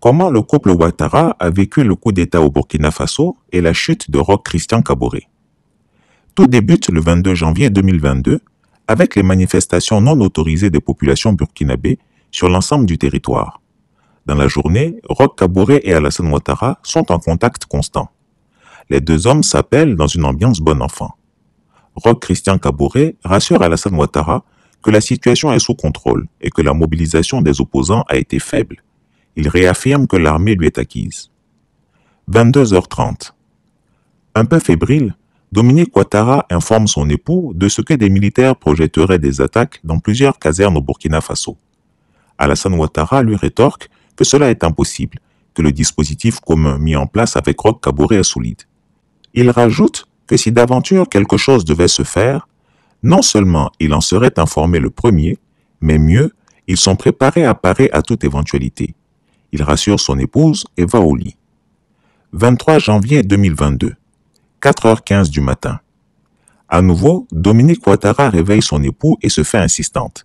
Comment le couple Ouattara a vécu le coup d'État au Burkina Faso et la chute de Roch Christian Kabouré Tout débute le 22 janvier 2022 avec les manifestations non autorisées des populations burkinabées sur l'ensemble du territoire. Dans la journée, Roch Kabouré et Alassane Ouattara sont en contact constant. Les deux hommes s'appellent dans une ambiance bon enfant. Roch Christian Kabouré rassure Alassane Ouattara que la situation est sous contrôle et que la mobilisation des opposants a été faible il réaffirme que l'armée lui est acquise. 22h30. Un peu fébrile, Dominique Ouattara informe son époux de ce que des militaires projetteraient des attaques dans plusieurs casernes au Burkina Faso. Alassane Ouattara lui rétorque que cela est impossible, que le dispositif commun mis en place avec rock cabouré est solide. Il rajoute que si d'aventure quelque chose devait se faire, non seulement il en serait informé le premier, mais mieux, ils sont préparés à parer à toute éventualité. Il rassure son épouse et va au lit. 23 janvier 2022, 4h15 du matin. À nouveau, Dominique Ouattara réveille son époux et se fait insistante.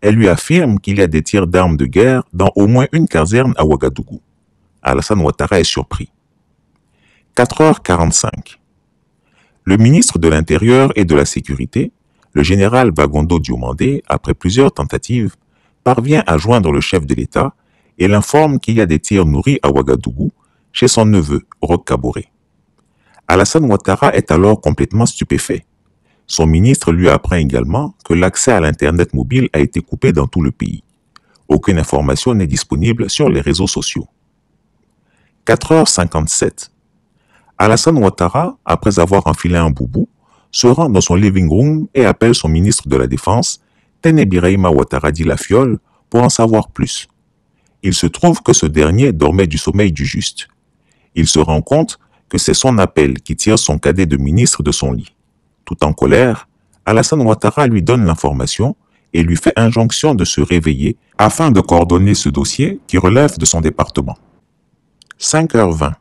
Elle lui affirme qu'il y a des tirs d'armes de guerre dans au moins une caserne à Ouagadougou. Alassane Ouattara est surpris. 4h45. Le ministre de l'Intérieur et de la Sécurité, le général Vagondo Diomandé, après plusieurs tentatives, parvient à joindre le chef de l'État et l'informe qu'il y a des tirs nourris à Ouagadougou chez son neveu, Roque Kabore. Alassane Ouattara est alors complètement stupéfait. Son ministre lui apprend également que l'accès à l'Internet mobile a été coupé dans tout le pays. Aucune information n'est disponible sur les réseaux sociaux. 4h57. Alassane Ouattara, après avoir enfilé un boubou, se rend dans son living room et appelle son ministre de la Défense, Tenebireima Ouattara la pour en savoir plus. Il se trouve que ce dernier dormait du sommeil du juste. Il se rend compte que c'est son appel qui tire son cadet de ministre de son lit. Tout en colère, Alassane Ouattara lui donne l'information et lui fait injonction de se réveiller afin de coordonner ce dossier qui relève de son département. 5h20.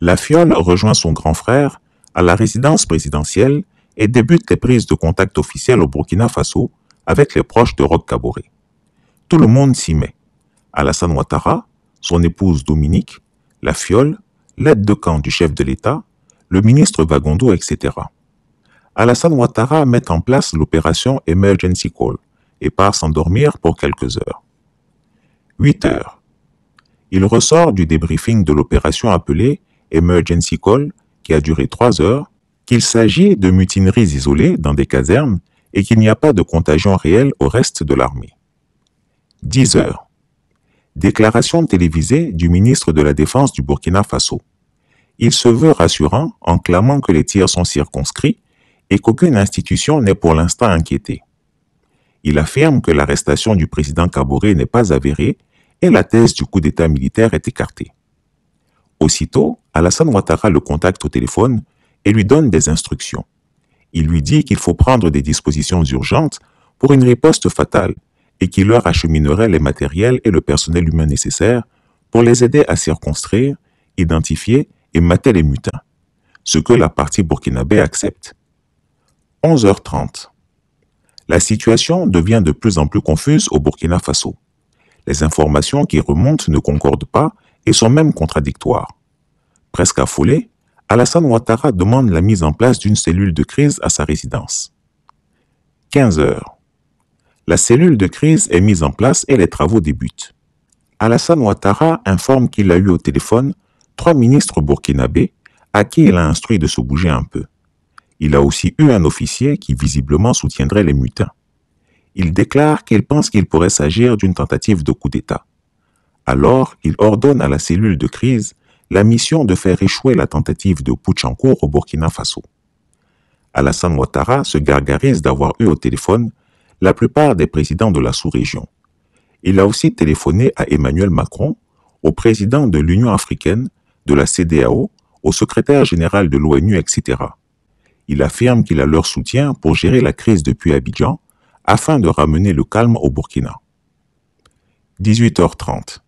La fiole rejoint son grand frère à la résidence présidentielle et débute les prises de contact officielles au Burkina Faso avec les proches de Rod Kabore. Tout le monde s'y met. Alassane Ouattara, son épouse Dominique, la fiole, l'aide de camp du chef de l'État, le ministre Vagondo, etc. Alassane Ouattara met en place l'opération Emergency Call et part s'endormir pour quelques heures. 8 heures. Il ressort du débriefing de l'opération appelée Emergency Call, qui a duré 3 heures, qu'il s'agit de mutineries isolées dans des casernes et qu'il n'y a pas de contagion réelle au reste de l'armée. 10 heures. Déclaration télévisée du ministre de la Défense du Burkina Faso. Il se veut rassurant en clamant que les tirs sont circonscrits et qu'aucune institution n'est pour l'instant inquiétée. Il affirme que l'arrestation du président Kaboré n'est pas avérée et la thèse du coup d'État militaire est écartée. Aussitôt, Alassane Ouattara le contacte au téléphone et lui donne des instructions. Il lui dit qu'il faut prendre des dispositions urgentes pour une riposte fatale et qui leur acheminerait les matériels et le personnel humain nécessaire pour les aider à circonstruire, identifier et mater les mutins, ce que la partie burkinabé accepte. 11h30. La situation devient de plus en plus confuse au Burkina Faso. Les informations qui remontent ne concordent pas et sont même contradictoires. Presque affolé, Alassane Ouattara demande la mise en place d'une cellule de crise à sa résidence. 15 h la cellule de crise est mise en place et les travaux débutent. Alassane Ouattara informe qu'il a eu au téléphone trois ministres burkinabés à qui il a instruit de se bouger un peu. Il a aussi eu un officier qui visiblement soutiendrait les mutins. Il déclare qu'il pense qu'il pourrait s'agir d'une tentative de coup d'État. Alors, il ordonne à la cellule de crise la mission de faire échouer la tentative de putsch au Burkina Faso. Alassane Ouattara se gargarise d'avoir eu au téléphone la plupart des présidents de la sous-région. Il a aussi téléphoné à Emmanuel Macron, au président de l'Union africaine, de la CDAO, au secrétaire général de l'ONU, etc. Il affirme qu'il a leur soutien pour gérer la crise depuis Abidjan afin de ramener le calme au Burkina. 18h30.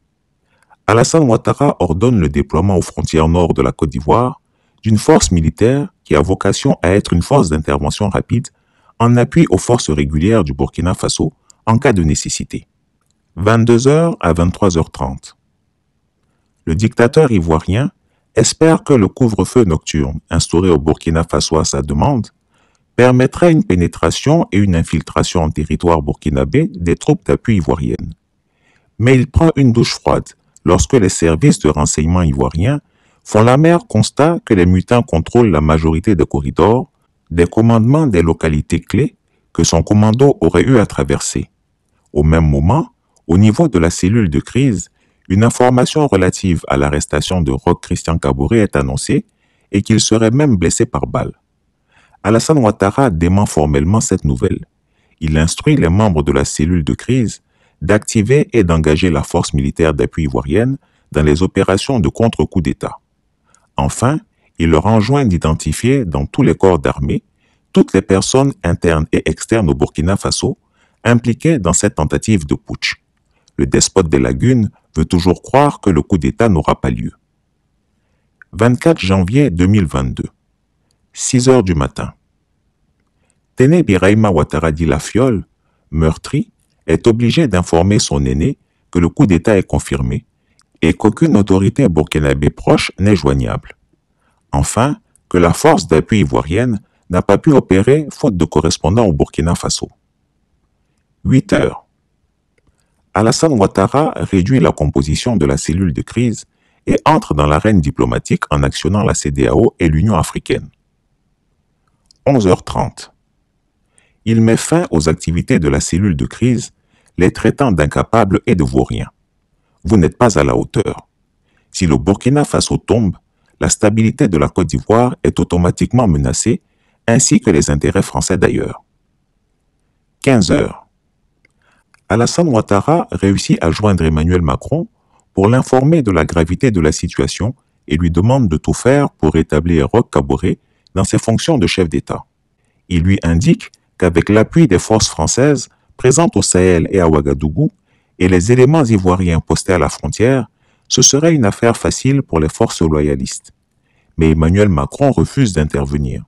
Alassane Ouattara ordonne le déploiement aux frontières nord de la Côte d'Ivoire d'une force militaire qui a vocation à être une force d'intervention rapide en appui aux forces régulières du Burkina Faso en cas de nécessité. 22h à 23h30. Le dictateur ivoirien espère que le couvre-feu nocturne instauré au Burkina Faso à sa demande permettra une pénétration et une infiltration en territoire burkinabé des troupes d'appui ivoiriennes. Mais il prend une douche froide lorsque les services de renseignement ivoiriens font la mer constat que les mutins contrôlent la majorité des corridors des commandements des localités clés que son commando aurait eu à traverser. Au même moment, au niveau de la cellule de crise, une information relative à l'arrestation de Rock Christian Cabouret est annoncée et qu'il serait même blessé par balle. Alassane Ouattara dément formellement cette nouvelle. Il instruit les membres de la cellule de crise d'activer et d'engager la force militaire d'appui ivoirienne dans les opérations de contre-coup d'État. Enfin, il leur enjoint d'identifier dans tous les corps d'armée toutes les personnes internes et externes au Burkina Faso impliquées dans cette tentative de putsch. Le despote des lagunes veut toujours croire que le coup d'État n'aura pas lieu. 24 janvier 2022. 6 heures du matin. Tenebi Biraima Ouattara Lafiole, meurtri, est obligé d'informer son aîné que le coup d'État est confirmé et qu'aucune autorité burkinabé proche n'est joignable. Enfin, que la force d'appui ivoirienne n'a pas pu opérer faute de correspondants au Burkina Faso. 8 heures. Alassane Ouattara réduit la composition de la cellule de crise et entre dans l'arène diplomatique en actionnant la CDAO et l'Union africaine. 11h30. Il met fin aux activités de la cellule de crise, les traitant d'incapables et de vauriens. Vous n'êtes pas à la hauteur. Si le Burkina Faso tombe, la stabilité de la Côte d'Ivoire est automatiquement menacée, ainsi que les intérêts français d'ailleurs. 15 heures. Alassane Ouattara réussit à joindre Emmanuel Macron pour l'informer de la gravité de la situation et lui demande de tout faire pour rétablir Roch Caboret dans ses fonctions de chef d'État. Il lui indique qu'avec l'appui des forces françaises présentes au Sahel et à Ouagadougou et les éléments ivoiriens postés à la frontière, ce serait une affaire facile pour les forces loyalistes. Mais Emmanuel Macron refuse d'intervenir.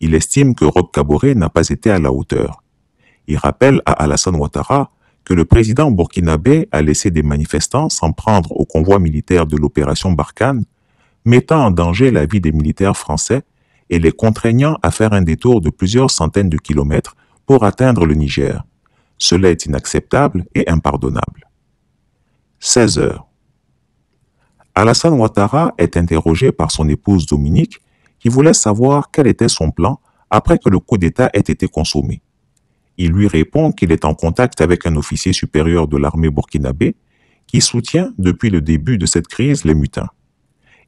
Il estime que Rob Caboret n'a pas été à la hauteur. Il rappelle à Alassane Ouattara que le président burkinabé a laissé des manifestants s'en prendre au convoi militaire de l'opération Barkhane, mettant en danger la vie des militaires français et les contraignant à faire un détour de plusieurs centaines de kilomètres pour atteindre le Niger. Cela est inacceptable et impardonnable. 16 heures. Alassane Ouattara est interrogé par son épouse Dominique qui voulait savoir quel était son plan après que le coup d'État ait été consommé. Il lui répond qu'il est en contact avec un officier supérieur de l'armée burkinabé qui soutient depuis le début de cette crise les mutins.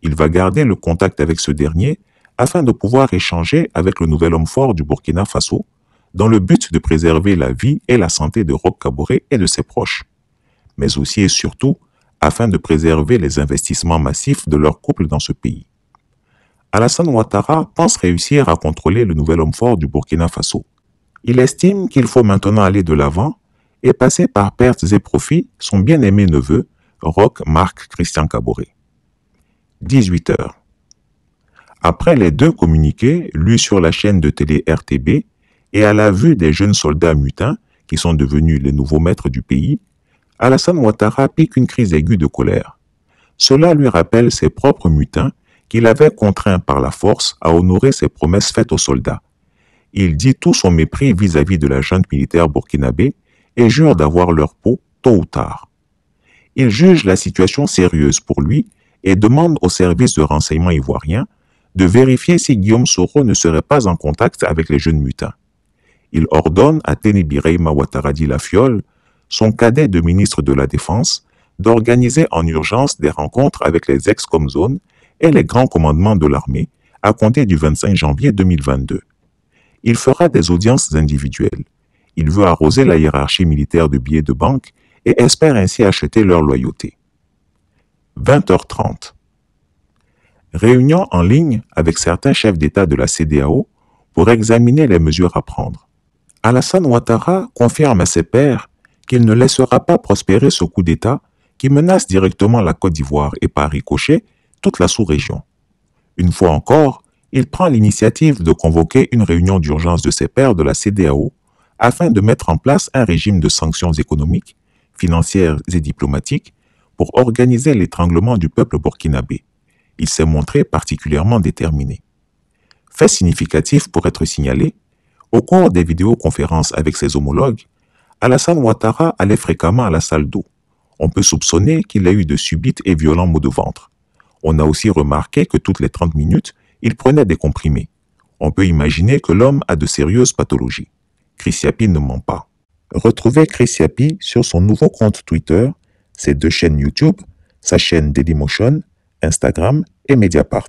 Il va garder le contact avec ce dernier afin de pouvoir échanger avec le nouvel homme fort du Burkina Faso dans le but de préserver la vie et la santé de Rob Kabore et de ses proches, mais aussi et surtout afin de préserver les investissements massifs de leur couple dans ce pays. Alassane Ouattara pense réussir à contrôler le nouvel homme fort du Burkina Faso. Il estime qu'il faut maintenant aller de l'avant et passer par pertes et profits son bien-aimé neveu, Roch Marc Christian Caboret. 18h. Après les deux communiqués, lus sur la chaîne de télé RTB et à la vue des jeunes soldats mutins qui sont devenus les nouveaux maîtres du pays, Alassane Ouattara pique une crise aiguë de colère. Cela lui rappelle ses propres mutins qu'il avait contraints par la force à honorer ses promesses faites aux soldats. Il dit tout son mépris vis-à-vis de la junte militaire burkinabé et jure d'avoir leur peau tôt ou tard. Il juge la situation sérieuse pour lui et demande au service de renseignement ivoirien de vérifier si Guillaume Soro ne serait pas en contact avec les jeunes mutins. Il ordonne à Ténébiré la fiole son cadet de ministre de la Défense, d'organiser en urgence des rencontres avec les ex-comzones et les grands commandements de l'armée à compter du 25 janvier 2022. Il fera des audiences individuelles. Il veut arroser la hiérarchie militaire de billets de banque et espère ainsi acheter leur loyauté. 20h30. Réunion en ligne avec certains chefs d'État de la CDAO pour examiner les mesures à prendre. Alassane Ouattara confirme à ses pairs qu'il ne laissera pas prospérer ce coup d'État qui menace directement la Côte d'Ivoire et par ricochet toute la sous-région. Une fois encore, il prend l'initiative de convoquer une réunion d'urgence de ses pairs de la CDAO afin de mettre en place un régime de sanctions économiques, financières et diplomatiques pour organiser l'étranglement du peuple burkinabé. Il s'est montré particulièrement déterminé. Fait significatif pour être signalé, au cours des vidéoconférences avec ses homologues, Alassane Ouattara allait fréquemment à la salle d'eau. On peut soupçonner qu'il a eu de subites et violents maux de ventre. On a aussi remarqué que toutes les 30 minutes, il prenait des comprimés. On peut imaginer que l'homme a de sérieuses pathologies. Yapi ne ment pas. Retrouvez Yapi sur son nouveau compte Twitter, ses deux chaînes YouTube, sa chaîne Dailymotion, Instagram et Mediapart.